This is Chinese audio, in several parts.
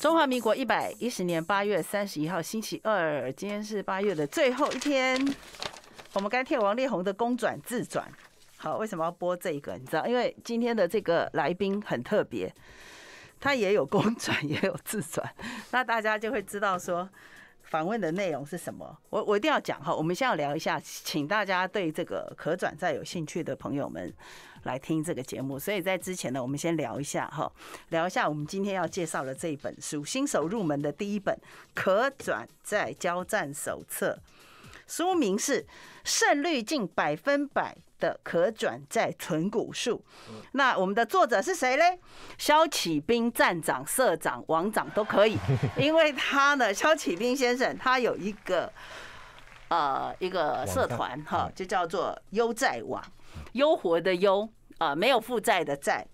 中华民国一百一十年八月三十一号星期二，今天是八月的最后一天。我们该听王力宏的《公转自转》，好，为什么要播这个？你知道，因为今天的这个来宾很特别，他也有公转，也有自转，那大家就会知道说。访问的内容是什么？我我一定要讲哈。我们先要聊一下，请大家对这个可转债有兴趣的朋友们来听这个节目。所以在之前呢，我们先聊一下哈，聊一下我们今天要介绍的这一本书——新手入门的第一本《可转债交战手册》。书名是《胜率近百分百的可转债存股数，那我们的作者是谁嘞？肖启斌站长、社长、王长都可以，因为他呢，肖启斌先生他有一个呃一个社团哈，就叫做优债网，优活的优啊，没有负债的债。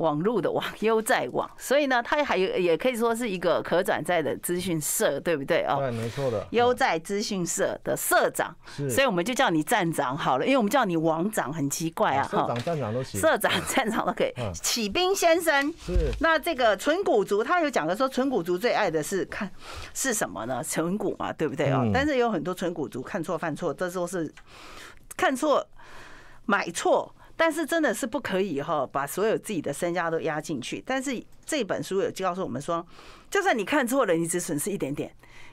网路的网优在网，所以呢，他还有也可以说是一个可转债的资讯社，对不对啊？对，没错的。优在资讯社的社长，所以我们就叫你站长好了，因为我们叫你王长很奇怪啊。社长、站长都行。社长、站长都可以。启兵先生，那这个纯股族，他有讲的说，纯股族最爱的是看是什么呢？纯股嘛，对不对啊？但是有很多纯股族看错、犯错，都是看错买错。但是真的是不可以哈，把所有自己的身家都押进去。但是这本书有告诉我们说，就算你看错了，你只损失一点点；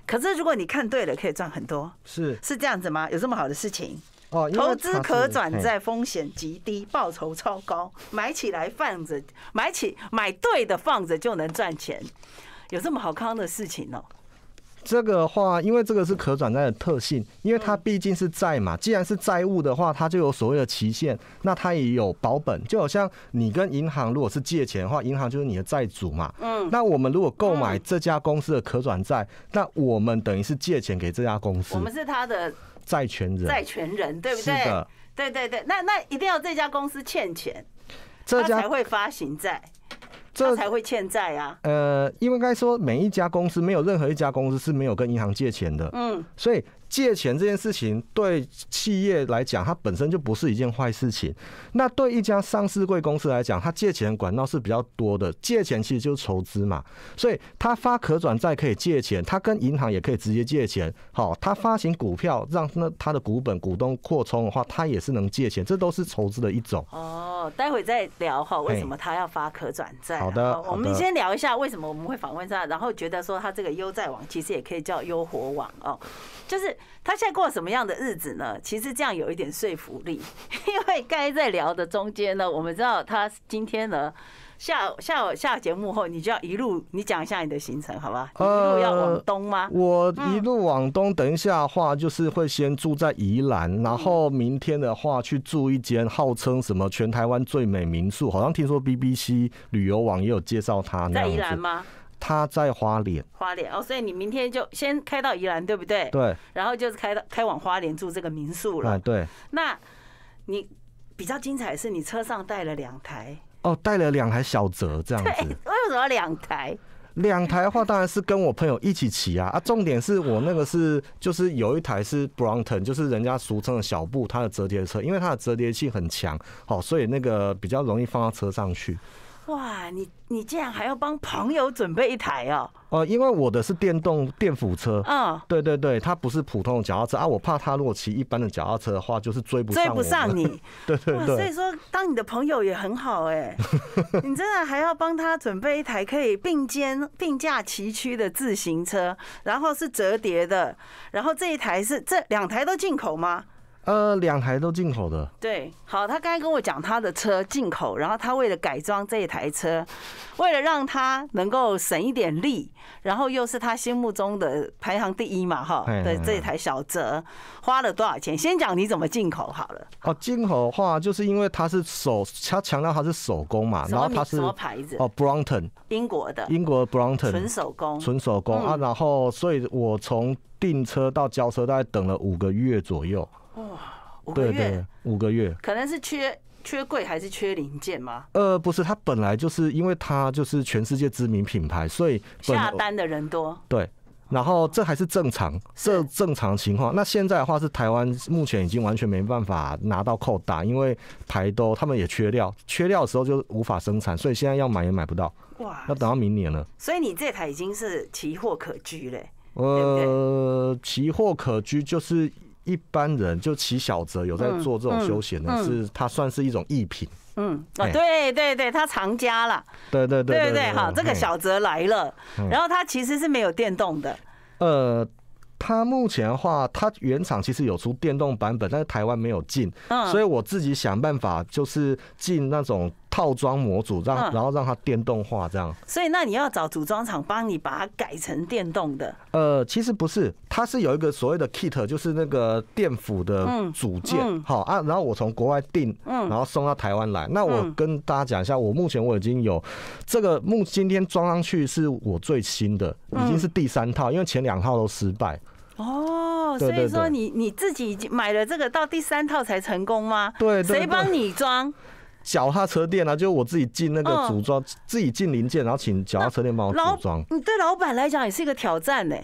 可是如果你看对了，可以赚很多。是是这样子吗？有这么好的事情？哦，投资可转债风险极低，报酬超高，买起来放着，买起买对的放着就能赚钱。有这么好康的事情哦！这个话，因为这个是可转债的特性，因为它毕竟是债嘛。既然是债务的话，它就有所谓的期限，那它也有保本。就好像你跟银行如果是借钱的话，银行就是你的债主嘛。嗯。那我们如果购买这家公司的可转债，那我们等于是借钱给这家公司。我们是它的债权人。债权人，对不对？是的。对对对，那那一定要这家公司欠钱，这家才会发行债。这才会欠债啊！呃，因为该说，每一家公司没有任何一家公司是没有跟银行借钱的。嗯，所以。借钱这件事情对企业来讲，它本身就不是一件坏事情。那对一家上市贵公司来讲，它借钱管道是比较多的。借钱其实就是筹资嘛，所以它发可转债可以借钱，它跟银行也可以直接借钱。好，它发行股票让那它的股本股东扩充的话，它也是能借钱，这都是筹资的一种。哦，待会再聊哈，为什么他要发可转债？好的，我们先聊一下为什么我们会访问他，然后觉得说他这个优债网其实也可以叫优活网哦，就是。他现在过什么样的日子呢？其实这样有一点说服力，因为刚才在聊的中间呢，我们知道他今天呢下下下节目后，你就要一路你讲一下你的行程，好吧？一路要往东吗？我一路往东，等一下的话就是会先住在宜兰，然后明天的话去住一间号称什么全台湾最美民宿，好像听说 BBC 旅游网也有介绍它，在宜兰吗？他在花莲，花莲哦，所以你明天就先开到宜兰，对不对？对，然后就是开到开往花莲住这个民宿了。哎，对，那你比较精彩是你车上带了两台，哦，带了两台小泽这样子。为什么两台？两台的话，当然是跟我朋友一起骑啊。啊，重点是我那个是就是有一台是 Brompton，就是人家俗称的小布，它的折叠车，因为它的折叠性很强，好，所以那个比较容易放到车上去。哇，你你竟然还要帮朋友准备一台哦？哦，因为我的是电动电辅车，嗯，对对对，它不是普通的脚踏车啊，我怕他如果骑一般的脚踏车的话，就是追不上追不上你。对对对，所以说当你的朋友也很好哎，你真的还要帮他准备一台可以并肩并驾齐驱的自行车，然后是折叠的，然后这一台是这两台都进口吗？呃，两台都进口的。对，好，他刚才跟我讲他的车进口，然后他为了改装这一台车，为了让他能够省一点力，然后又是他心目中的排行第一嘛，哈，对，这台小泽花了多少钱？先讲你怎么进口好了。哦，进口话就是因为它是手，他强调它是手工嘛，然后它是什么牌子？哦，Brompton，英国的，英国 Brompton，纯手工，纯手工啊，然后所以我从订车到交车大概等了五个月左右。哇，五个月，五个月，可能是缺缺柜还是缺零件吗？呃，不是，它本来就是，因为它就是全世界知名品牌，所以下单的人多。对，然后这还是正常，这正常情况。那现在的话是台湾目前已经完全没办法拿到扣打，因为台都他们也缺料，缺料的时候就无法生产，所以现在要买也买不到。哇，要等到明年了。所以你这台已经是奇货可居嘞。呃，奇货可居就是。一般人就骑小泽有在做这种休闲的，是它算是一种艺品。嗯，哦，对对对，他藏家了。对对对对对，哈，这个小泽来了。然后他其实是没有电动的。呃，他目前的话，它原厂其实有出电动版本，但是台湾没有进，所以我自己想办法就是进那种。套装模组，让然后让它电动化，这样。所以那你要找组装厂帮你把它改成电动的。呃，其实不是，它是有一个所谓的 kit，就是那个电辅的组件，好啊。然后我从国外订，然后送到台湾来。那我跟大家讲一下，我目前我已经有这个目今天装上去是我最新的，已经是第三套，因为前两套都失败。哦，所以说你你自己买了这个到第三套才成功吗？对，谁帮你装？脚踏车店啊，就我自己进那个组装，自己进零件，然后请脚踏车店帮我组装。你对老板来讲也是一个挑战呢。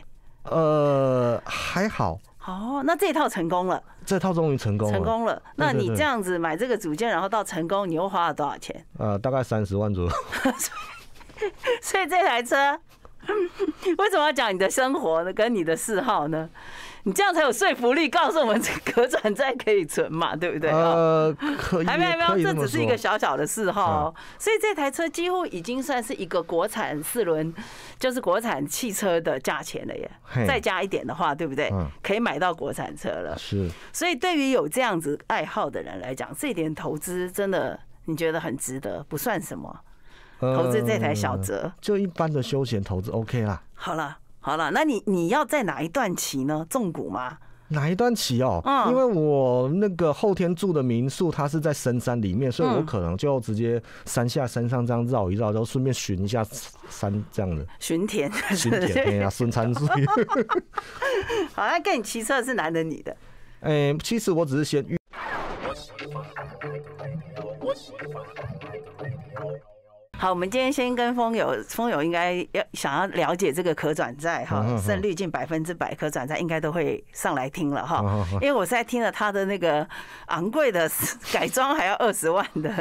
呃，还好。哦，那这套成功了。这套终于成功了。成功了。那你这样子买这个组件，然后到成功，你又花了多少钱？呃，大概三十万左右。所以这台车，为什么要讲你的生活呢？跟你的嗜好呢？你这样才有说服力，告诉我们可转债可以存嘛，对不对？呃，可以，还没，有没，这只是一个小小的示号。所以这台车几乎已经算是一个国产四轮，就是国产汽车的价钱了耶。再加一点的话，对不对？可以买到国产车了。是。所以对于有这样子爱好的人来讲，这点投资真的你觉得很值得，不算什么。投资这台小泽，就一般的休闲投资 OK 啦。好了。好了，那你你要在哪一段骑呢？中谷吗？哪一段骑哦？嗯，因为我那个后天住的民宿，它是在深山里面，所以我可能就直接山下山上这样绕一绕，然后顺便巡一下山这样的。巡田，巡田，哎呀，顺餐主 好，像跟你骑车是男的女的？哎，其实我只是先。好，我们今天先跟风友，风友应该要想要了解这个可转债哈，胜率近百分之百可转债应该都会上来听了哈，因为我现在听了他的那个昂贵的 改装还要二十万的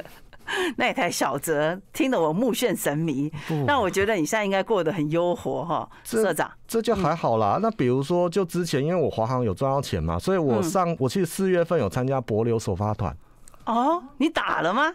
那台小泽，听得我目眩神迷。那我觉得你现在应该过得很优活哈，社长，这就还好啦。那比如说就之前，因为我华航有赚到钱嘛，所以我上我去四月份有参加博流首发团。哦，你打了吗？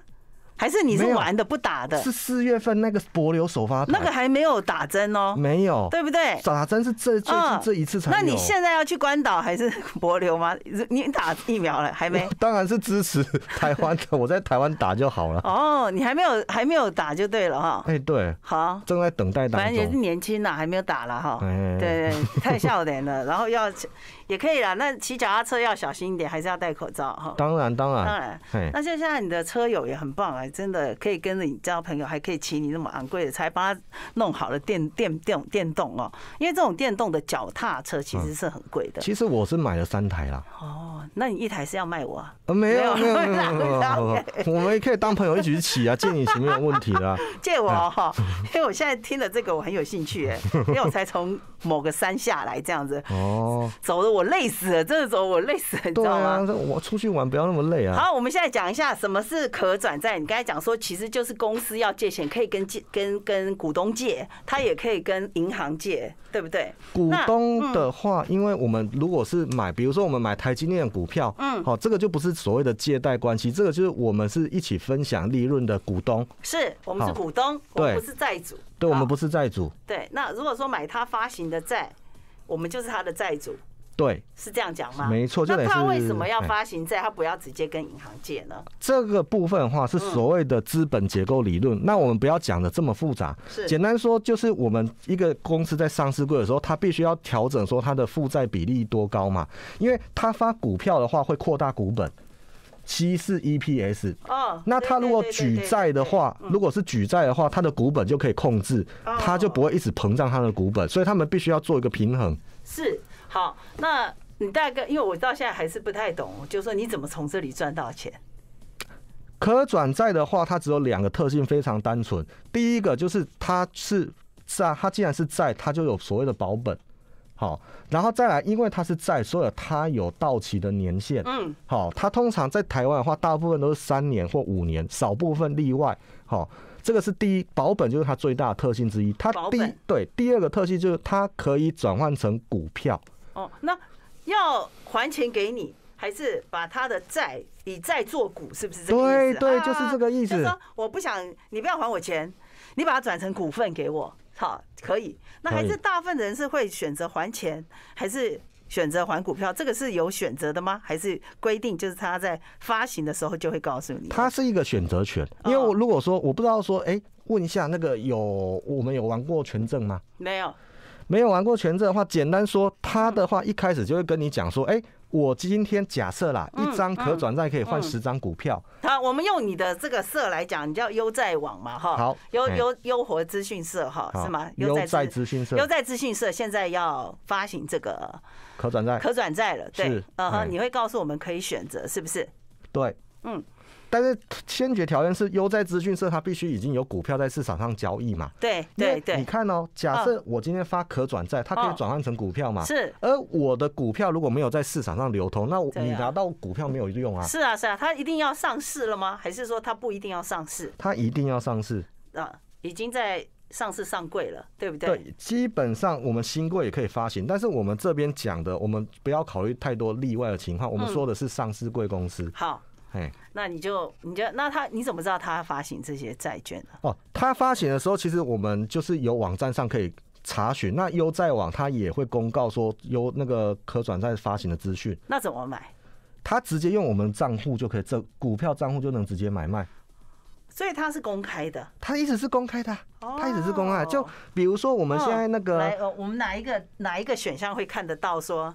还是你是玩的不打的？是四月份那个博流首发，那个还没有打针哦，没有，对不对？打针是这最近这一次才。那你现在要去关岛还是博流吗？你打疫苗了还没？当然是支持台湾的，我在台湾打就好了。哦，你还没有还没有打就对了哈。哎，对，好，正在等待打。反正也是年轻呐，还没有打了哈。对对，太笑脸了。然后要也可以啦，那骑脚踏车要小心一点，还是要戴口罩哈？当然当然当然。那像现在你的车友也很棒啊。真的可以跟着你交朋友，还可以骑你那么昂贵的车，帮他弄好了电电电电动哦。因为这种电动的脚踏车其实是很贵的。其实我是买了三台啦。哦，那你一台是要卖我啊？呃，没有没有没有，我们也可以当朋友一起去骑啊，借你骑没有问题的。借我哈，因为我现在听了这个我很有兴趣哎，因为我才从某个山下来这样子。哦，走的我累死了，真的走我累死了，你知道吗？我出去玩不要那么累啊。好，我们现在讲一下什么是可转债，你刚。来讲说，其实就是公司要借钱，可以跟借、跟跟股东借，他也可以跟银行借，对不对？股东的话，因为我们如果是买，比如说我们买台积电股票，嗯，好，这个就不是所谓的借贷关系，这个就是我们是一起分享利润的股东，是我们是股东，我们不是债主，对，我们不是债主。对，那如果说买他发行的债，我们就是他的债主。对，是这样讲吗？没错。那他为什么要发行债？他不要直接跟银行借呢？这个部分的话是所谓的资本结构理论。那我们不要讲的这么复杂，简单说就是我们一个公司在上市柜的时候，他必须要调整说他的负债比例多高嘛？因为他发股票的话会扩大股本，七四 e P S 哦，那他如果举债的话，如果是举债的话，他的股本就可以控制，他就不会一直膨胀他的股本，所以他们必须要做一个平衡。是。好，那你大概因为我到现在还是不太懂，就是说你怎么从这里赚到钱？可转债的话，它只有两个特性非常单纯。第一个就是它是，债，它既然是债，它就有所谓的保本。好，然后再来，因为它是在，所以它有到期的年限。嗯，好，它通常在台湾的话，大部分都是三年或五年，少部分例外。好，这个是第一保本，就是它最大的特性之一。它第一对第二个特性就是它可以转换成股票。哦，那要还钱给你，还是把他的债以债做股，是不是这个意思？对对，就是这个意思。就是说我不想，你不要还我钱，你把它转成股份给我，好，可以。那还是大部分人是会选择还钱，还是选择还股票？这个是有选择的吗？还是规定就是他在发行的时候就会告诉你？他是一个选择权，因为我如果说我不知道，说哎，问一下那个有我们有玩过权证吗？没有。没有玩过权证的话，简单说，他的话一开始就会跟你讲说，哎，我今天假设啦，一张可转债可以换十张股票。好，我们用你的这个社来讲，你叫优在网嘛，哈，好，优优优活资讯社，哈，是吗？优在资讯社，优在资讯社现在要发行这个可转债，可转债了，对，嗯哼，你会告诉我们可以选择是不是？对，嗯。但是先决条件是，优在资讯社它必须已经有股票在市场上交易嘛？对，对对。你看哦，假设我今天发可转债，它可以转换成股票嘛？是。而我的股票如果没有在市场上流通，那你拿到股票没有用啊？是啊是啊，它一定要上市了吗？还是说它不一定要上市？它一定要上市啊，已经在上市上柜了，对不对？对，基本上我们新柜也可以发行，但是我们这边讲的，我们不要考虑太多例外的情况，我们说的是上市贵公司。好。哎，那你就你就那他你怎么知道他发行这些债券呢？哦，他发行的时候，其实我们就是有网站上可以查询。那优债网他也会公告说优那个可转债发行的资讯。那怎么买？他直接用我们账户就可以，这股票账户就能直接买卖。所以它是公开的。他一直是公开的。他一直是公开，就比如说我们现在那个，我们哪一个哪一个选项会看得到说？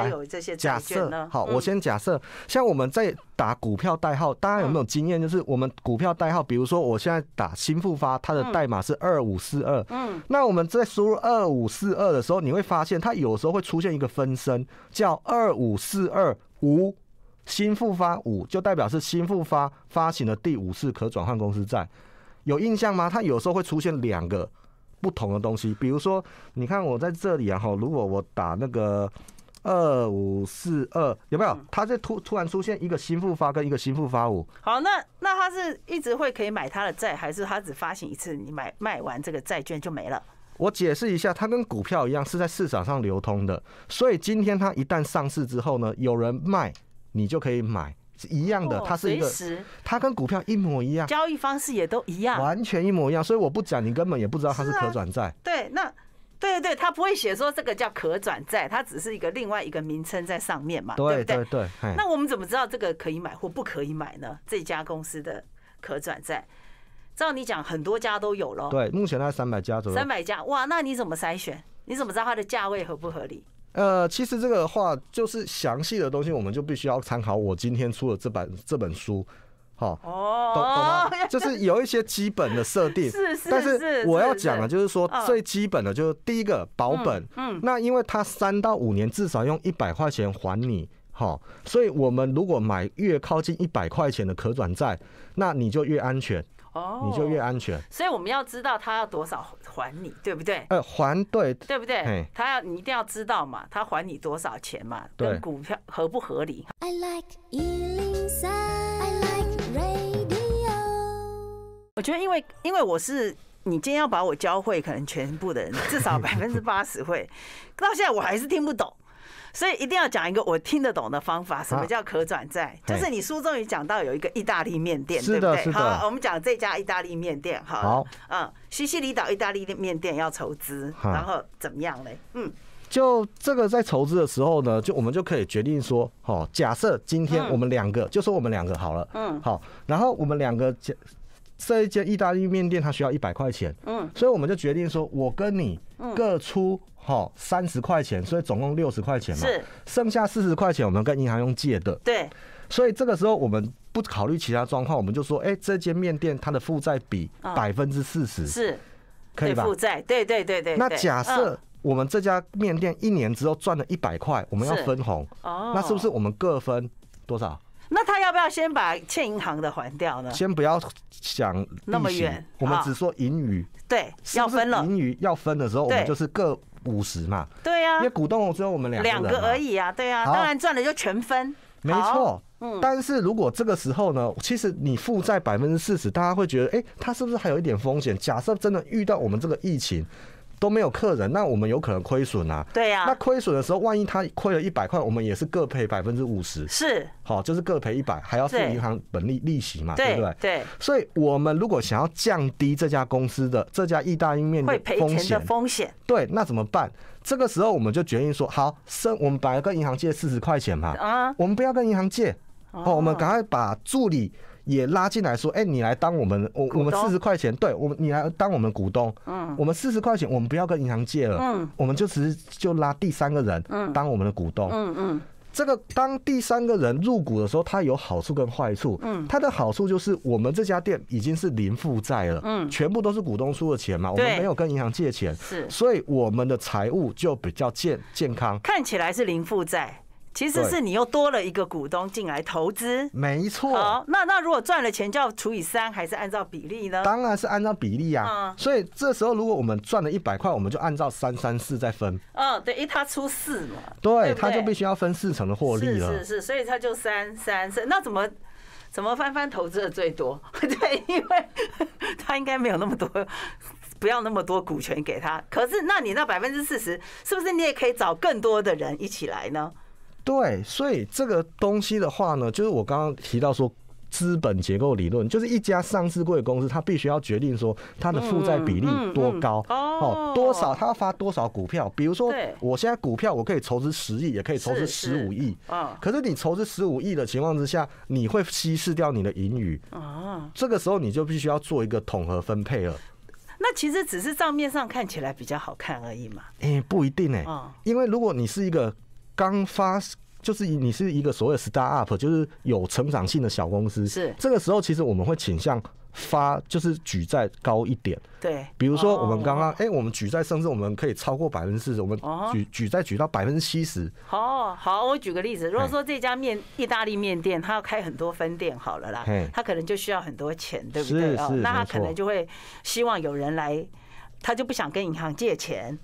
还有这些假设，呢？好，我先假设，像我们在打股票代号，大家有没有经验？就是我们股票代号，比如说我现在打新复发，它的代码是二五四二，嗯，那我们在输入二五四二的时候，你会发现它有时候会出现一个分身，叫二五四二五新复发五，就代表是新复发发行的第五次可转换公司债，有印象吗？它有时候会出现两个不同的东西，比如说，你看我在这里啊，哈，如果我打那个。二五四二有没有？它这突突然出现一个新复发跟一个新复发五。好，那那它是一直会可以买它的债，还是它只发行一次？你买卖完这个债券就没了？我解释一下，它跟股票一样是在市场上流通的，所以今天它一旦上市之后呢，有人卖，你就可以买，是一样的。它是一个，它跟股票一模一样，交易方式也都一样，完全一模一样。所以我不讲，你根本也不知道它是可转债。对，那。对对他不会写说这个叫可转债，它只是一个另外一个名称在上面嘛，对不对？对，那我们怎么知道这个可以买或不可以买呢？这家公司的可转债，照你讲，很多家都有了。对，目前呢三百家左右。三百家哇，那你怎么筛选？你怎么知道它的价位合不合理？呃，其实这个话就是详细的东西，我们就必须要参考我今天出的这本这本书。哦，懂懂吗？就是有一些基本的设定，是是是。我要讲的，就是说最基本的，就是第一个保本。嗯，那因为它三到五年至少用一百块钱还你，好，所以我们如果买越靠近一百块钱的可转债，那你就越安全。哦，你就越安全。所以我们要知道他要多少还你，对不对？哎，还对，对不对？他要你一定要知道嘛，他还你多少钱嘛？对，股票合不合理？I like 一零三。我觉得，因为因为我是你今天要把我教会，可能全部的人至少 百分之八十会，到现在我还是听不懂，所以一定要讲一个我听得懂的方法。什么叫可转债？就是你书中也讲到有一个意大利面店，对不对？好，我们讲这家意大利面店，哈，好，嗯，西西里岛意大利面店要筹资，然后怎么样嘞？嗯。就这个在筹资的时候呢，就我们就可以决定说，哦，假设今天我们两个，就说我们两个好了，嗯，好，然后我们两个，这一间意大利面店它需要一百块钱，嗯，所以我们就决定说，我跟你各出哈三十块钱，所以总共六十块钱嘛，是，剩下四十块钱我们跟银行用借的，对，所以这个时候我们不考虑其他状况，我们就说，哎，这间面店它的负债比百分之四十，是，可以吧？负债，对对对对，那假设。我们这家面店一年之后赚了一百块，我们要分红。哦，那是不是我们各分多少？那他要不要先把欠银行的还掉呢？先不要想那么远，我们只说盈余。对，要分了。盈余要分的时候，我们就是各五十嘛。对呀，因为股东只有我们两个，两个而已啊。对呀，当然赚了就全分。没错，嗯。但是如果这个时候呢，其实你负债百分之四十，大家会觉得，哎，他是不是还有一点风险？假设真的遇到我们这个疫情。都没有客人，那我们有可能亏损啊。对呀，那亏损的时候，万一他亏了一百块，我们也是各赔百分之五十。是，好，就是各赔一百，还要付银行本利利息嘛，对不对？对。所以我们如果想要降低这家公司的这家意大利面的风险，风险，对，那怎么办？这个时候我们就决定说，好，生，我们本来跟银行借四十块钱嘛，啊，我们不要跟银行借，哦，我们赶快把助理。也拉进来说，哎，你来当我们，我我们四十块钱，对我们，你来当我们股东，嗯，我们四十块钱，我们不要跟银行借了，嗯，我们就只是就拉第三个人，嗯，当我们的股东，嗯嗯，这个当第三个人入股的时候，他有好处跟坏处，嗯，他的好处就是我们这家店已经是零负债了，嗯，全部都是股东出的钱嘛，我们没有跟银行借钱，是，所以我们的财务就比较健健康，看起来是零负债。其实是你又多了一个股东进来投资，没错。那那如果赚了钱就要除以三，还是按照比例呢？当然是按照比例啊。所以这时候如果我们赚了一百块，我们就按照三三四再分。嗯，对，因为他出四嘛。对，他就必须要分四成的获利了。是是，所以他就三三四。那怎么怎么翻翻投资的最多？对，因为他应该没有那么多，不要那么多股权给他。可是，那你那百分之四十，是不是你也可以找更多的人一起来呢？对，所以这个东西的话呢，就是我刚刚提到说，资本结构理论就是一家上市贵公司，它必须要决定说它的负债比例多高，哦，多少它发多少股票。比如说，我现在股票我可以筹资十亿，也可以筹资十五亿。可是你筹资十五亿的情况之下，你会稀释掉你的盈余。哦，这个时候你就必须要做一个统合分配了。那其实只是账面上看起来比较好看而已嘛。诶，不一定诶，因为如果你是一个。刚发就是你是一个所谓 start up，就是有成长性的小公司。是。这个时候，其实我们会倾向发，就是举债高一点。对。比如说，我们刚刚，哎，我们举债甚至我们可以超过百分之四十，我们举举债举到百分之七十。哦，好，我举个例子。如果说这家面意大利面店，它要开很多分店，好了啦，它可能就需要很多钱，对不对？是是。那他可能就会希望有人来，他就不想跟银行借钱。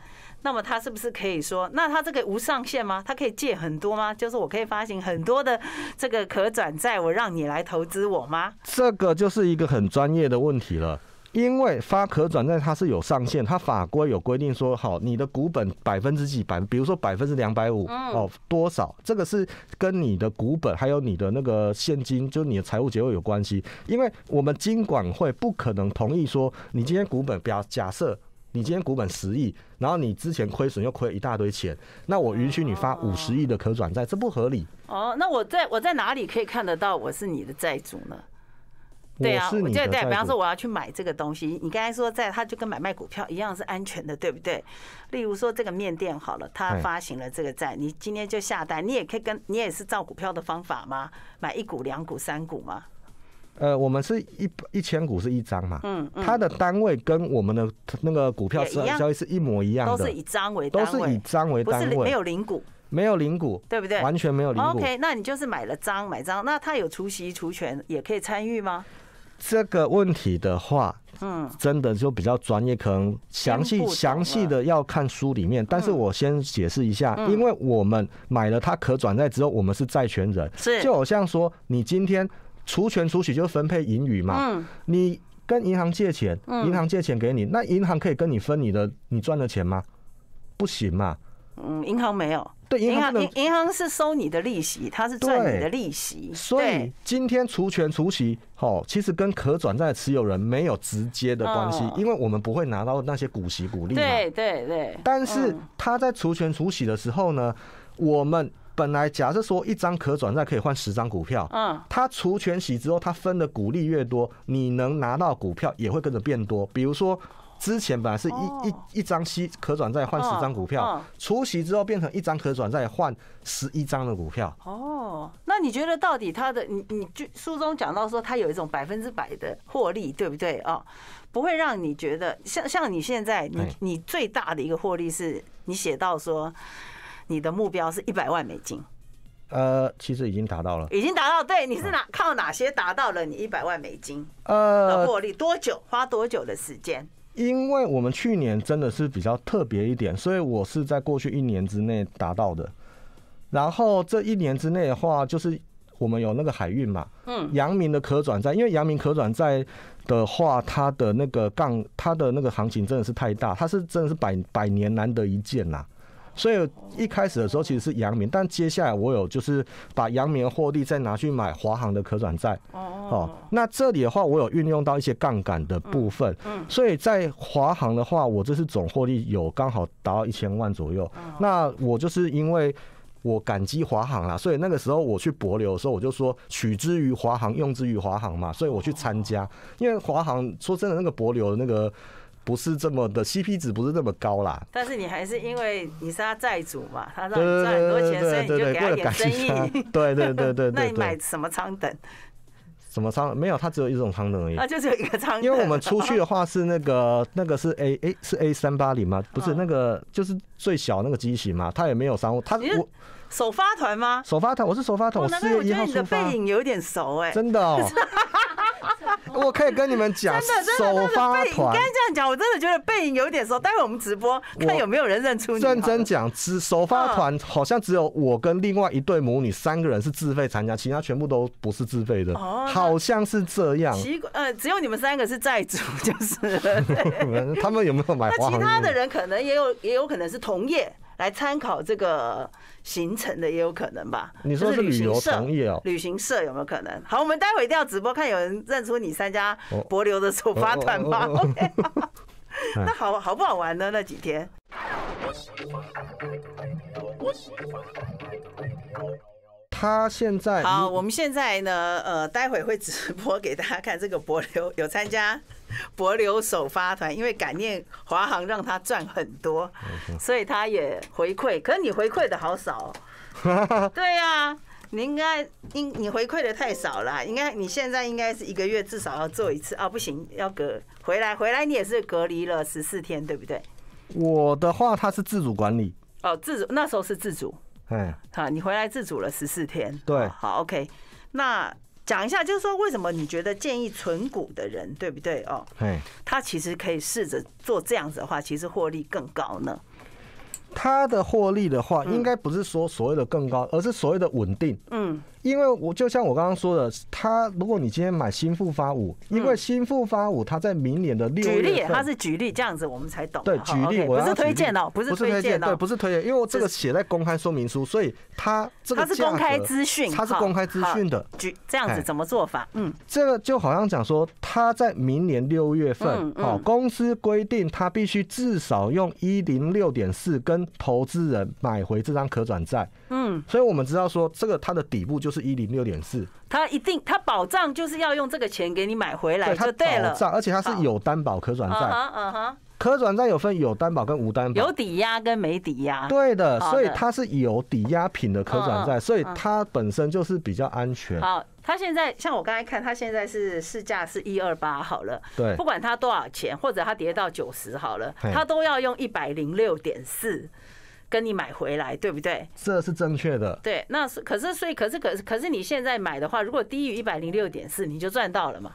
那么他是不是可以说，那他这个无上限吗？他可以借很多吗？就是我可以发行很多的这个可转债，我让你来投资我吗？这个就是一个很专业的问题了，因为发可转债它是有上限，它法规有规定说好，你的股本百分之几百，比如说百分之两百五哦，多少这个是跟你的股本还有你的那个现金，就你的财务结构有关系，因为我们金管会不可能同意说你今天股本表假设。你今天股本十亿，然后你之前亏损又亏一大堆钱，那我允许你发五十亿的可转债，这不合理。哦，那我在我在哪里可以看得到我是你的债主呢？对啊，对对，比方说我要去买这个东西，你刚才说在，它就跟买卖股票一样是安全的，对不对？例如说这个面店好了，它发行了这个债，你今天就下单，你也可以跟你也是照股票的方法吗？买一股、两股、三股吗？呃，我们是一一千股是一张嘛，嗯，它的单位跟我们的那个股票市场交易是一模一样的，都是以张为单位，都是以张为单位，是没有零股，没有零股，对不对？完全没有零股。OK，那你就是买了张买张，那他有除息除权也可以参与吗？这个问题的话，嗯，真的就比较专业，可能详细详细的要看书里面。但是我先解释一下，因为我们买了它可转债之后，我们是债权人，是就好像说你今天。除权除息就是分配盈余嘛。嗯。你跟银行借钱，银行借钱给你，那银行可以跟你分你的你赚的钱吗？不行嘛。嗯，银行没有。对，银行银行是收你的利息，它是赚你的利息。所以今天除权除息，哦，其实跟可转债持有人没有直接的关系，因为我们不会拿到那些股息股利嘛。对对对。但是他在除权除息的时候呢，我们。本来假设说一张可转债可以换十张股票，嗯，它除权息之后，它分的股利越多，你能拿到股票也会跟着变多。比如说，之前本来是一一一张息可转债换十张股票，除息之后变成一张可转债换十一张的股票。哦，那你觉得到底它的你你就书中讲到说它有一种百分之百的获利，对不对啊？不会让你觉得像像你现在你你最大的一个获利是你写到说。你的目标是一百万美金，呃，其实已经达到了，已经达到，对，你是哪靠哪些达到了你一百万美金的获利？多久花多久的时间？因为我们去年真的是比较特别一点，所以我是在过去一年之内达到的。然后这一年之内的话，就是我们有那个海运嘛，嗯，阳明的可转债，因为阳明可转债的话，它的那个杠，它的那个行情真的是太大，它是真的是百百年难得一见呐。所以一开始的时候其实是阳明，但接下来我有就是把阳明获利再拿去买华航的可转债。哦哦。那这里的话我有运用到一些杠杆的部分。嗯。所以在华航的话，我这是总获利有刚好达到一千万左右。那我就是因为我感激华航啦，所以那个时候我去博流的时候，我就说取之于华航，用之于华航嘛，所以我去参加。因为华航说真的那个博流的那个。不是这么的，CP 值不是那么高啦。但是你还是因为你是他债主嘛，他让你赚很多钱，所以你就给他点生意。对对对对对那你买什么仓等？什么仓？没有，它只有一种仓等而已。啊，就只有一个仓。因为我们出去的话是那个那个是 A A 是 A 三八零吗？不是那个就是最小那个机型嘛，它也没有商务。它我首发团吗？首发团，我是首发团。我四月一号发。你的背影有点熟哎，真的哦。我可以跟你们讲，真真的首发团，你这样讲，我真的觉得背影有点熟。待会我们直播，看有没有人认出你。认真讲，只首发团好像只有我跟另外一对母女三个人是自费参加，其他全部都不是自费的。哦，好像是这样。奇怪，呃，只有你们三个是债主，就 是。他们有没有买花？那其他的人可能也有，也有可能是同业。来参考这个行程的也有可能吧？你说是旅游社？业旅行社有没有可能？好，我们待会一定要直播，看有人认出你参加博流的首发团吗？那好好不好玩呢？那几天。他现在好，我们现在呢，呃，待会会直播给大家看。这个柏流有参加柏 流首发团，因为感念华航让他赚很多，所以他也回馈。可是你回馈的好少，对呀，你应该应你回馈的太少了，应该你现在应该是一个月至少要做一次啊，不行，要隔回来回来你也是隔离了十四天，对不对？我的话，他是自主管理哦，自主那时候是自主。哎，好，你回来自主了十四天，对，好，OK。那讲一下，就是说为什么你觉得建议存股的人，对不对？哦，他其实可以试着做这样子的话，其实获利更高呢。他的获利的话，应该不是说所谓的更高，而是所谓的稳定。嗯。因为我就像我刚刚说的，他如果你今天买新复发五，因为新复发五，他在明年的六月举例他是举例这样子，我们才懂。对，举例，我不是推荐的，不是推荐的，对，不是推荐，因为我这个写在公开说明书，所以他这个它是公开资讯，它是公开资讯的。举这样子怎么做法？嗯，这个就好像讲说，他在明年六月份，哦，公司规定他必须至少用一零六点四跟投资人买回这张可转债，嗯，所以我们知道说这个它的底部就。就是一零六点四，它一定，它保障就是要用这个钱给你买回来，就对了。保障，而且它是有担保可转债，可转债有分有担保跟无担保，有抵押跟没抵押。对的，所以它是有抵押品的可转债，所以它本身就是比较安全。好，它现在像我刚才看，它现在是市价是一二八好了，对，不管它多少钱，或者它跌到九十好了，它都要用一百零六点四。跟你买回来，对不对？这是正确的。对，那是可是所以可是可是可是你现在买的话，如果低于一百零六点四，你就赚到了嘛？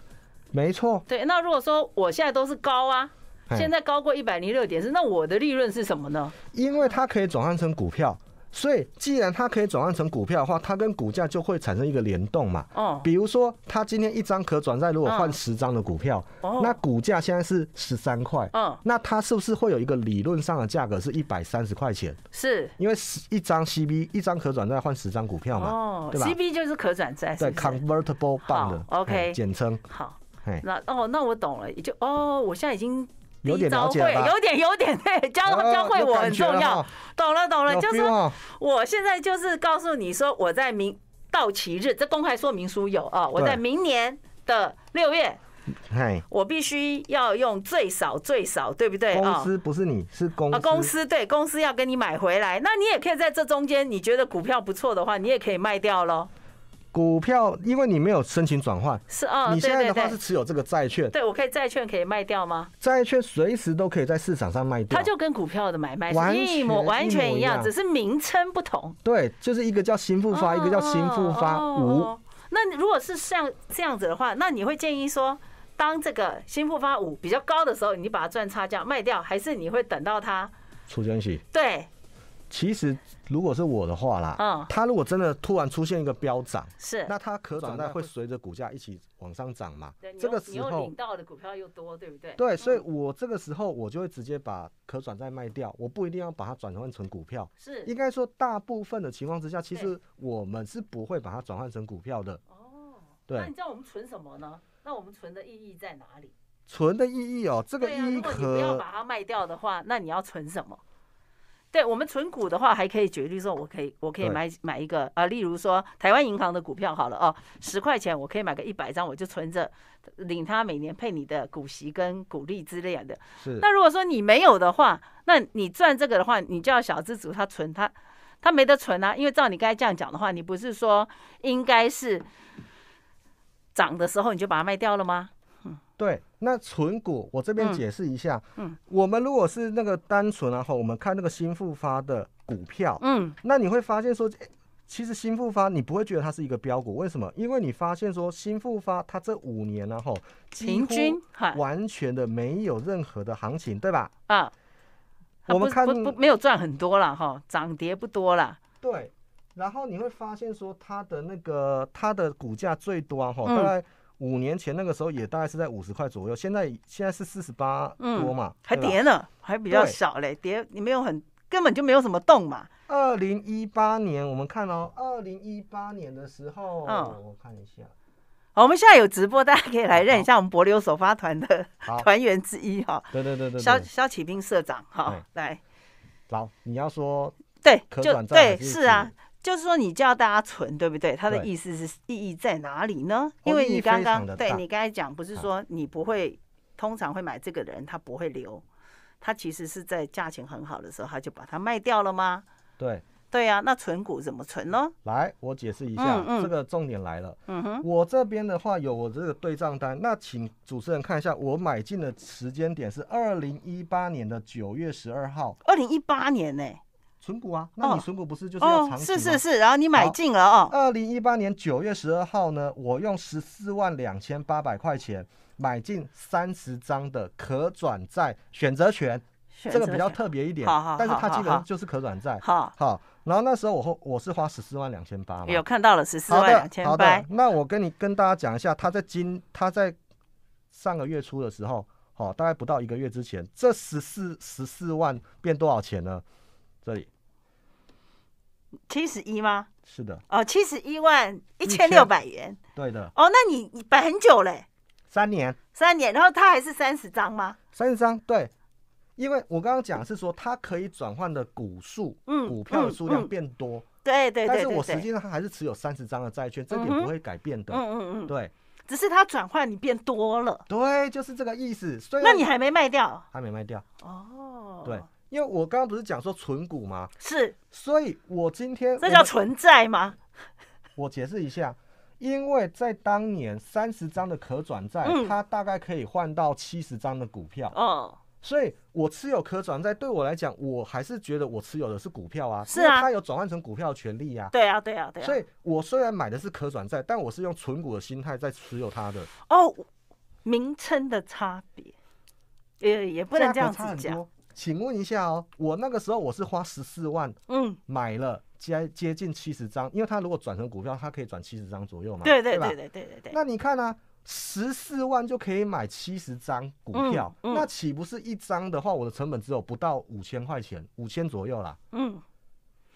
没错。对，那如果说我现在都是高啊，现在高过一百零六点四，那我的利润是什么呢？因为它可以转换成股票。所以，既然它可以转换成股票的话，它跟股价就会产生一个联动嘛。哦。比如说，它今天一张可转债如果换十张的股票，哦，那股价现在是十三块，嗯，那它是不是会有一个理论上的价格是一百三十块钱？是。因为十一张 CB 一张可转债换十张股票嘛。哦。CB 就是可转债。在 convertible bond。OK。简称。好。那哦，那我懂了，也就哦，我现在已经。有点了解了，有点有点，对，教教会我很重要，懂了懂了，就是我现在就是告诉你说，我在明到期日，这公开说明书有啊，我在明年的六月，我必须要用最少最少，对不对公司不是你，是公啊公司，对公司要跟你买回来，那你也可以在这中间，你觉得股票不错的话，你也可以卖掉喽。股票，因为你没有申请转换，是啊，你现在的话是持有这个债券，对我可以债券可以卖掉吗？债券随时都可以在市场上卖掉，它就跟股票的买卖是一模完全一样，只是名称不同。对，就是一个叫新复发，一个叫新复发五。那如果是像这样子的话，那你会建议说，当这个新复发五比较高的时候，你把它赚差价卖掉，还是你会等到它出惊喜？对。其实，如果是我的话啦，嗯，它如果真的突然出现一个飙涨，是，那它可转债会随着股价一起往上涨嘛？对，这个时候你有领到的股票又多，对不对？对，所以我这个时候我就会直接把可转债卖掉，我不一定要把它转换成股票。是，应该说大部分的情况之下，其实我们是不会把它转换成股票的。哦，对，那你知道我们存什么呢？那我们存的意义在哪里？存的意义哦，这个义可、你不要把它卖掉的话，那你要存什么？对我们存股的话，还可以举例说，我可以，我可以买买一个啊，例如说台湾银行的股票好了哦，十块钱我可以买个一百张，我就存着，领他每年配你的股息跟股利之类的。是。那如果说你没有的话，那你赚这个的话，你叫小资主他存他，他没得存啊，因为照你刚才这样讲的话，你不是说应该是涨的时候你就把它卖掉了吗？对，那存股我这边解释一下，嗯，我们如果是那个单纯啊哈，我们看那个新复发的股票，嗯，那你会发现说，其实新复发你不会觉得它是一个标股，为什么？因为你发现说新复发它这五年呢哈，平均完全的没有任何的行情，对吧？啊，我们看不没有赚很多了哈，涨跌不多了。对，然后你会发现说它的那个它的股价最多哈，大概。五年前那个时候也大概是在五十块左右，现在现在是四十八多嘛，还跌呢，还比较少嘞，跌你没有很，根本就没有什么动嘛。二零一八年我们看哦，二零一八年的时候，嗯、我看一下，我们现在有直播，大家可以来认一下我们柏流首发团的 团员之一哈，对对对对，肖肖启兵社长哈，来，好，你要说，对，就对，是啊。就是说，你叫大家存，对不对？它的意思是意义在哪里呢？因为你刚刚对你刚才讲，不是说你不会通常会买这个人，他不会留，他其实是在价钱很好的时候，他就把它卖掉了吗？对对呀，那存股怎么存呢？来，我解释一下，这个重点来了。嗯哼，我这边的话有我这个对账单，那请主持人看一下，我买进的时间点是二零一八年的九月十二号，二零一八年呢。存股啊，那你存股不是就是要长期是是是，然后你买进了哦。二零一八年九月十二号呢，我用十四万两千八百块钱买进三十张的可转债选择权，这个比较特别一点。好好好，但是它基本上就是可转债。好，好。然后那时候我我我是花十四万两千八嘛。有看到了十四万两千八。好的那我跟你跟大家讲一下，他在今他在上个月初的时候，好，大概不到一个月之前，这十四十四万变多少钱呢？这里。七十一吗？是的。哦，七十一万一千六百元。对的。哦，那你你摆很久嘞。三年。三年，然后它还是三十张吗？三十张，对。因为我刚刚讲是说，它可以转换的股数，嗯，股票的数量变多。对对对。但是我实际上还是持有三十张的债券，这点不会改变的。嗯嗯嗯。对。只是它转换你变多了。对，就是这个意思。那你还没卖掉？还没卖掉。哦。对。因为我刚刚不是讲说存股吗？是，所以我今天这叫存债吗？我解释一下，因为在当年三十张的可转债，它大概可以换到七十张的股票。哦，所以我持有可转债，对我来讲，我还是觉得我持有的是股票啊。是啊，它有转换成股票的权利啊。对啊，对啊，对啊。所以我虽然买的是可转债，但我是用存股的心态在持有它的。哦，名称的差别，也也不能这样子讲。请问一下哦，我那个时候我是花十四万，嗯，买了接接近七十张，因为他如果转成股票，他可以转七十张左右嘛，对对对对对对对。那你看呢，十四万就可以买七十张股票，那岂不是一张的话，我的成本只有不到五千块钱，五千左右啦。嗯，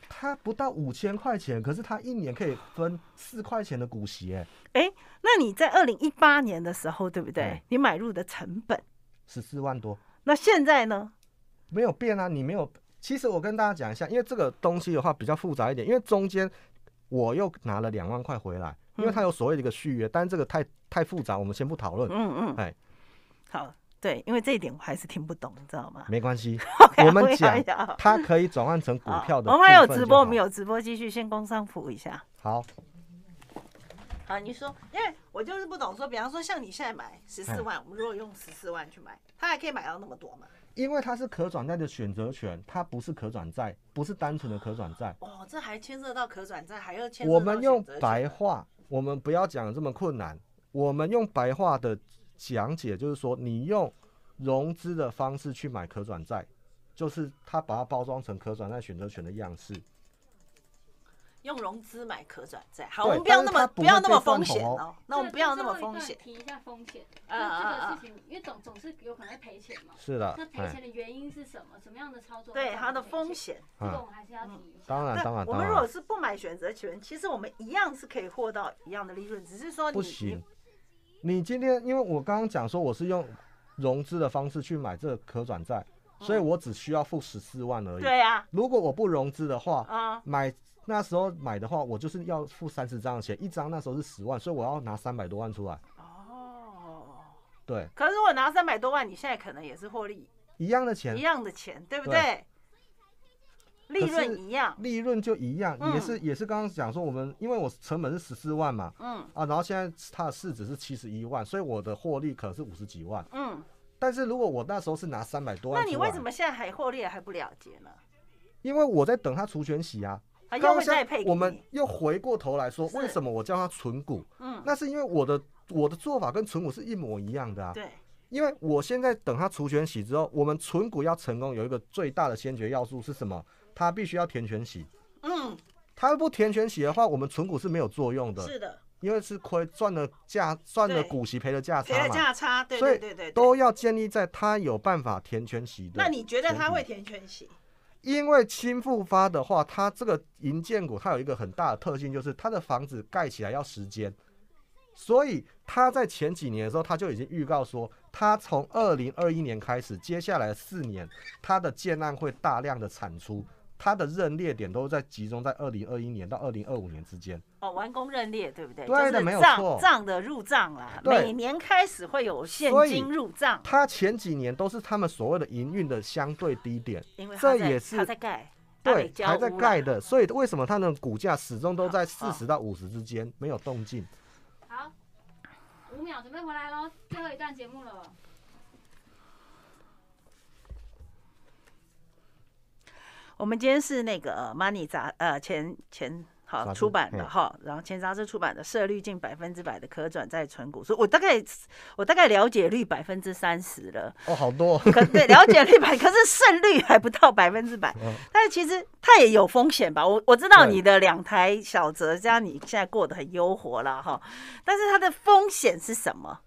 他不到五千块钱，可是他一年可以分四块钱的股息哎哎，那你在二零一八年的时候对不对？你买入的成本十四万多，那现在呢？没有变啊，你没有。其实我跟大家讲一下，因为这个东西的话比较复杂一点，因为中间我又拿了两万块回来，因为它有所谓的一个续约，但是这个太太复杂，我们先不讨论。嗯嗯，哎，好，对，因为这一点我还是听不懂，你知道吗？没关系，我们讲 它可以转换成股票的。我们还有直播，我们有直播，继续先工商补一下。好，好，你说，因为我就是不懂，说比方说像你现在买十四万，我们如果用十四万去买，它还可以买到那么多吗？因为它是可转债的选择权，它不是可转债，不是单纯的可转债。哦，这还牵涉到可转债，还要牵。我们用白话，我们不要讲这么困难。我们用白话的讲解，就是说，你用融资的方式去买可转债，就是它把它包装成可转债选择权的样式。用融资买可转债，好，我们不要那么不要那么风险哦。那我们不要那么风险，提一下风险这个事情，因为总总是有可能会赔钱嘛。是的。那赔钱的原因是什么？什么样的操作？对它的风险，这个我们还是要提。当然当然当然。我们如果是不买选择权，其实我们一样是可以获到一样的利润，只是说不行。你今天因为我刚刚讲说我是用融资的方式去买这个可转债，所以我只需要付十四万而已。对呀。如果我不融资的话，啊，买。那时候买的话，我就是要付三十张的钱，一张那时候是十万，所以我要拿三百多万出来。哦，对。可是我拿三百多万，你现在可能也是获利。一样的钱，一样的钱，对不对？利润一样，利润就一样，也是也是刚刚讲说我们，因为我成本是十四万嘛，嗯啊，然后现在它的市值是七十一万，所以我的获利可是五十几万。嗯，但是如果我那时候是拿三百多万，那你为什么现在还获利还不了结呢？因为我在等它除权洗啊。刚配我们又回过头来说，为什么我叫他存股？嗯，那是因为我的我的做法跟存股是一模一样的啊。对，因为我现在等他除权洗之后，我们存股要成功有一个最大的先决要素是什么？他必须要填全洗。嗯，他不填全洗的话，我们存股是没有作用的。是的，因为是亏赚的价赚的股息赔的价差嘛。赔的价差，对对对，都要建立在他有办法填全洗的。那你觉得他会填全洗？因为轻复发的话，它这个银建股，它有一个很大的特性，就是它的房子盖起来要时间，所以他在前几年的时候，他就已经预告说，他从二零二一年开始，接下来四年，他的建案会大量的产出。它的认列点都在集中在二零二一年到二零二五年之间。哦，完工认列对不对？对的，没有错。账的入账啦，每年开始会有现金入账。它前几年都是他们所谓的营运的相对低点，因为这也是他在盖，对，还在盖的，所以为什么它的股价始终都在四十到五十之间没有动静？好，五秒准备回来喽，最后一段节目了。我们今天是那个 Money 杂呃前前好出版的哈，然后前杂志出版的涉率近百分之百的可转债存股，所以我大概我大概了解率百分之三十了。哦，好多。可对，了解率百，可是胜率还不到百分之百。嗯。但是其实它也有风险吧？我我知道你的两台小泽家你现在过得很优活了哈，但是它的风险是什么？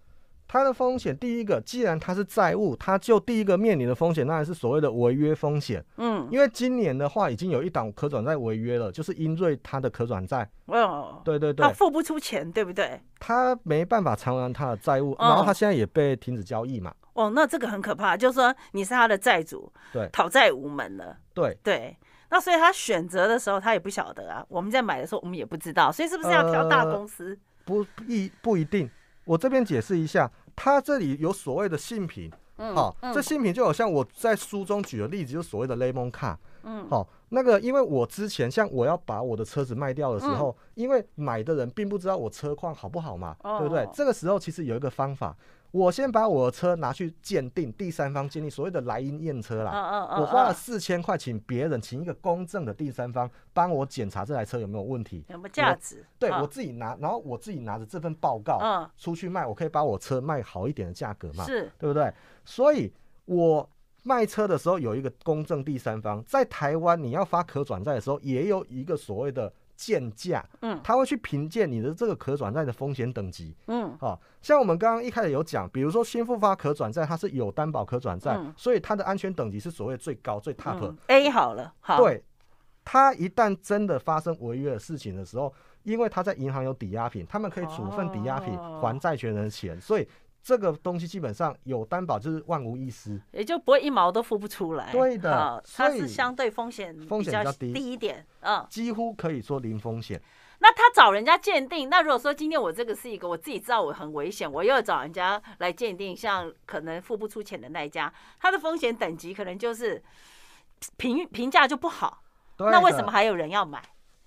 它的风险，第一个，既然它是债务，它就第一个面临的风险，当然是所谓的违约风险。嗯，因为今年的话，已经有一档可转债违约了，就是英瑞它的可转债。哦，对对对，它付不出钱，对不对？它没办法偿还它的债务，然后它现在也被停止交易嘛。哦，那这个很可怕，就是说你是它的债主，对，讨债无门了。对对，那所以他选择的时候，他也不晓得啊。我们在买的时候，我们也不知道，所以是不是要挑大公司？不一不一定，我这边解释一下。它这里有所谓的性品，好，这性品就好像我在书中举的例子，就是所谓的 lemon car，嗯，好，那个，因为我之前像我要把我的车子卖掉的时候，因为买的人并不知道我车况好不好嘛，对不对？这个时候其实有一个方法。我先把我的车拿去鉴定，第三方鉴定，所谓的莱茵验车啦。我花了四千块，请别人，请一个公正的第三方帮我检查这台车有没有问题，没有价值？对，我自己拿，然后我自己拿着这份报告出去卖，我可以把我车卖好一点的价格嘛？是，对不对？所以我卖车的时候有一个公正第三方，在台湾你要发可转债的时候，也有一个所谓的。建价，嗯，他会去评鉴你的这个可转债的风险等级，嗯，啊，像我们刚刚一开始有讲，比如说新复发可转债，它是有担保可转债，所以它的安全等级是所谓最高最 top A 好了，好，对，它一旦真的发生违约的事情的时候，因为他在银行有抵押品，他们可以处分抵押品还债权人的钱，所以。这个东西基本上有担保就是万无一失，也就不会一毛都付不出来。对的，它是相对风险风险较低一点，嗯，几乎可以说零风险。那他找人家鉴定，那如果说今天我这个是一个我自己知道我很危险，我又找人家来鉴定，像可能付不出钱的那一家，它的风险等级可能就是评评价就不好。那为什么还有人要买？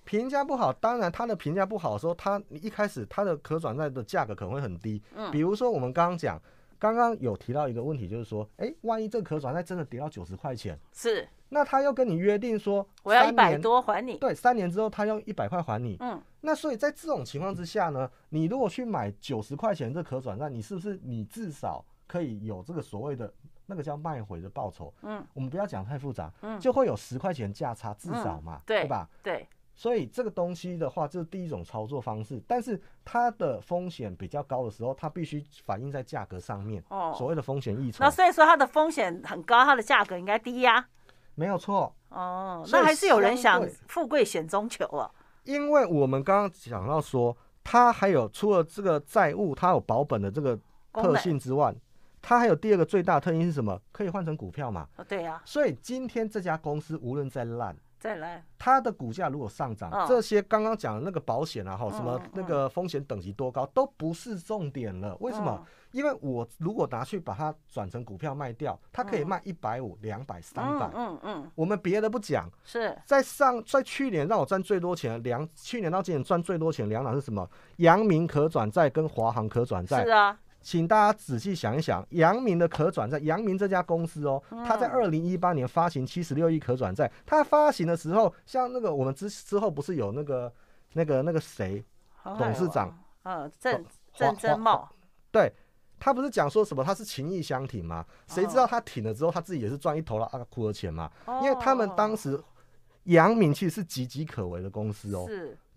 评价不好，当然它的评价不好的时候，它一开始它的可转债的价格可能会很低。嗯，比如说我们刚刚讲，刚刚有提到一个问题，就是说，哎，万一这可转债真的跌到九十块钱，是，那他要跟你约定说，我要一百多还你。对，三年之后他要一百块还你。嗯，那所以在这种情况之下呢，你如果去买九十块钱这可转债，你是不是你至少可以有这个所谓的那个叫卖回的报酬？嗯，我们不要讲太复杂，嗯，就会有十块钱价差，至少嘛，对吧？对。所以这个东西的话，这是第一种操作方式，但是它的风险比较高的时候，它必须反映在价格上面。哦，所谓的风险溢出。那所以说它的风险很高，它的价格应该低呀？没有错。哦，那还是有人想富贵险中求啊。因为我们刚刚讲到说，它还有除了这个债务，它有保本的这个特性之外，它还有第二个最大特性是什么？可以换成股票嘛？哦，对呀。所以今天这家公司无论再烂。再来，它的股价如果上涨，这些刚刚讲的那个保险啊，哈，什么那个风险等级多高，都不是重点了。为什么？因为我如果拿去把它转成股票卖掉，它可以卖一百五、两百、三百。嗯嗯。我们别的不讲，是在上在去年让我赚最多钱两，去年到今年赚最多钱两档是什么？阳明可转债跟华航可转债。是啊。请大家仔细想一想，阳明的可转债，阳明这家公司哦，它在二零一八年发行七十六亿可转债，它发行的时候，像那个我们之之后不是有那个那个那个谁董事长啊郑郑郑茂，对他不是讲说什么他是情义相挺吗？谁知道他挺了之后他自己也是赚一头了啊苦的钱嘛，因为他们当时杨明其实是岌岌可危的公司哦。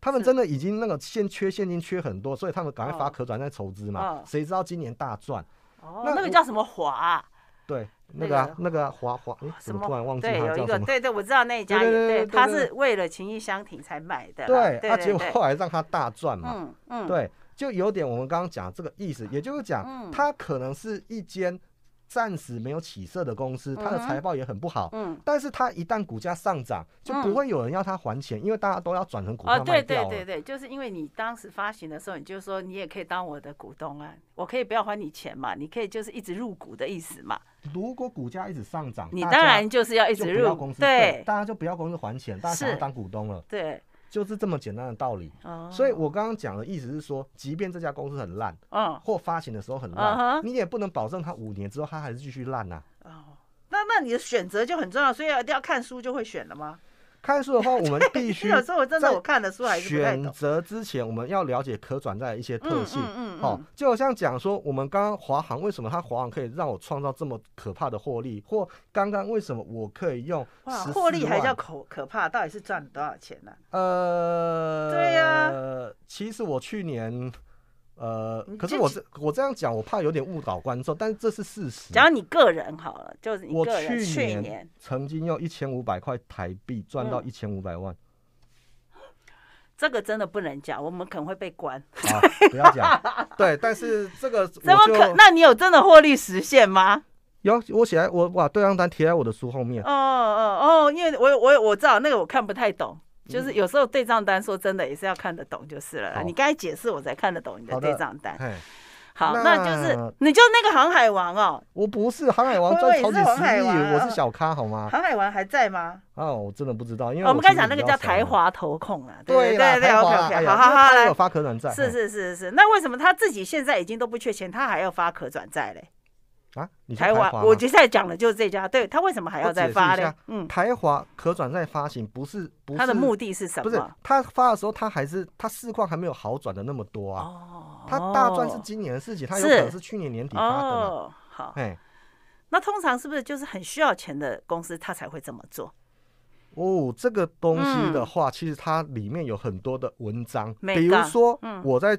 他们真的已经那个现缺现金缺很多，所以他们赶快发可转债筹资嘛。谁知道今年大赚？那那个叫什么华？对，那个那个华华，我怎么突然忘记他叫什么？对对，我知道那一家，对，他是为了情谊相挺才买的。对，他结果后来让他大赚嘛。嗯嗯，对，就有点我们刚刚讲这个意思，也就是讲，他可能是一间。暂时没有起色的公司，它的财报也很不好。嗯，但是它一旦股价上涨，就不会有人要他还钱，因为大家都要转成股票卖掉。对对对对，就是因为你当时发行的时候，你就说你也可以当我的股东啊，我可以不要还你钱嘛，你可以就是一直入股的意思嘛。如果股价一直上涨，你当然就是要一直入股公司，对，大家就不要公司还钱，大家要当股东了，对。就是这么简单的道理，所以我刚刚讲的意思是说，即便这家公司很烂，或发行的时候很烂，你也不能保证它五年之后它还是继续烂呐。哦，那那你的选择就很重要，所以一定要看书就会选了吗？看书的话，我们 必须在选择之前，我们要了解可转债的一些特性。嗯嗯嗯，好，就好像讲说，我们刚刚华航为什么它华航可以让我创造这么可怕的获利，或刚刚为什么我可以用获利还叫可可怕？到底是赚多少钱呢？呃，对呀，呃，其实我去年。呃，可是我是我这样讲，我怕有点误导观众，但是这是事实。只要你个人好了，就是人。去年曾经用一千五百块台币赚到一千五百万，这个真的不能讲，我们可能会被关。不要讲，对，但是这个 怎么可？那你有真的获利实现吗？有，我写，我把对账单贴在我的书后面。哦哦哦，因为我我我知道那个我看不太懂。就是有时候对账单说真的也是要看得懂就是了。你刚才解释我才看得懂你的对账单。好，那就是你就那个航海王哦。我不是航海王，赚超级航亿，我是小咖好吗？航海王还在吗？哦，我真的不知道，因为我们刚讲那个叫台华投控啊。对对对，OK OK，好好好，他有发可转债。是是是是，那为什么他自己现在已经都不缺钱，他还要发可转债嘞？啊，你台湾，我接下来讲的就是这家，对他为什么还要再发呢？嗯，台华可转债发行不是，不是他的目的是什么？不是他发的时候，他还是他市况还没有好转的那么多啊。哦，他大赚是今年的事情，他有可能是去年年底发的嘛？好，哎，那通常是不是就是很需要钱的公司，他才会这么做？哦，这个东西的话，其实它里面有很多的文章，比如说，我在。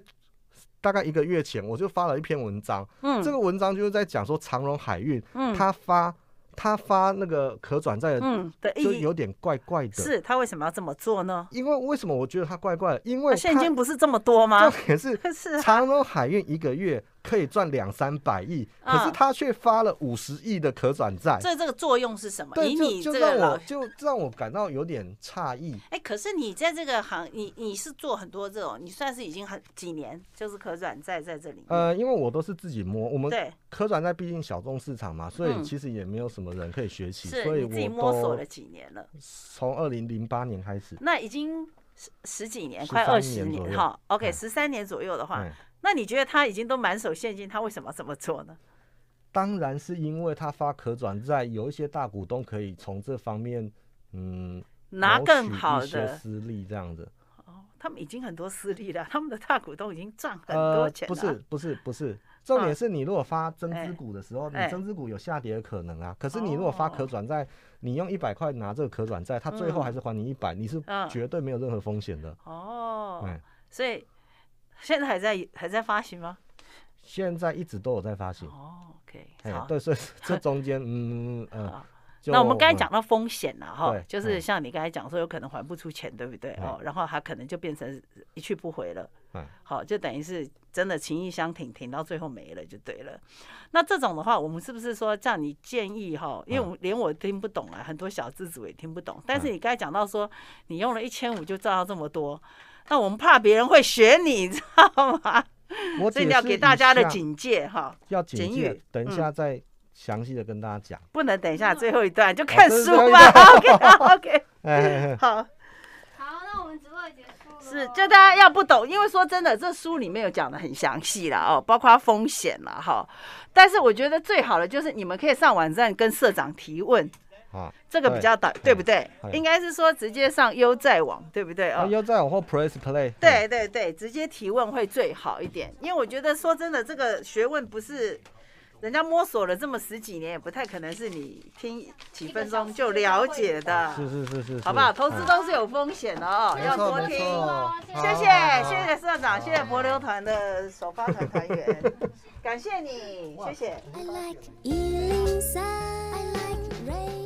大概一个月前，我就发了一篇文章。嗯，这个文章就是在讲说长荣海运，嗯，他发他发那个可转债，的，嗯，的就有点怪怪的。是他为什么要这么做呢？因为为什么我觉得他怪怪？的？因为现金不是这么多吗？可是，可是长荣海运一个月。可以赚两三百亿，可是他却发了五十亿的可转债。所以这个作用是什么？对，就就让我就让我感到有点诧异。哎，可是你在这个行，你你是做很多这种，你算是已经很几年，就是可转债在这里。呃，因为我都是自己摸。我们对可转债毕竟小众市场嘛，所以其实也没有什么人可以学习，所以我自己摸索了几年了。从二零零八年开始。那已经十十几年，快二十年哈。OK，十三年左右的话。那你觉得他已经都满手现金，他为什么这么做呢？当然是因为他发可转债，有一些大股东可以从这方面，嗯，拿更好的私利这样子。哦，他们已经很多私利了，他们的大股东已经赚很多钱了。不是不是不是，重点是你如果发增资股的时候，你增资股有下跌的可能啊。可是你如果发可转债，你用一百块拿这个可转债，他最后还是还你一百，你是绝对没有任何风险的。哦，嗯，所以。现在还在还在发行吗？现在一直都有在发行。哦，OK，好。对，所以 这中间，嗯嗯，那我们刚才讲到风险了哈，就是像你刚才讲说，有可能还不出钱，对不对？哦，然后它可能就变成一去不回了。嗯。好，就等于是真的情意相挺挺到最后没了就对了。那这种的话，我们是不是说，这样你建议哈？因为我连我听不懂啊，很多小字子我也听不懂。但是你刚才讲到说，你用了一千五就赚到这么多。那我们怕别人会学你，你 知道吗？我这要给大家的警戒哈，要警语，等一下再详细的跟大家讲。不能等一下最后一段就看书吧。o k OK。好。好，那我们直播结束。是，就大家要不懂，因为说真的，这书里面有讲的很详细了哦，包括风险了哈。但是我觉得最好的就是你们可以上网站跟社长提问。啊，这个比较短，对不对？应该是说直接上优在网，对不对啊？优在网或 Press Play。对对对，直接提问会最好一点，因为我觉得说真的，这个学问不是人家摸索了这么十几年，也不太可能是你听几分钟就了解的。是是是是，好不好？投资都是有风险的哦，要多听谢谢谢谢社长，谢谢博流团的首发团团员，感谢你，谢谢。I like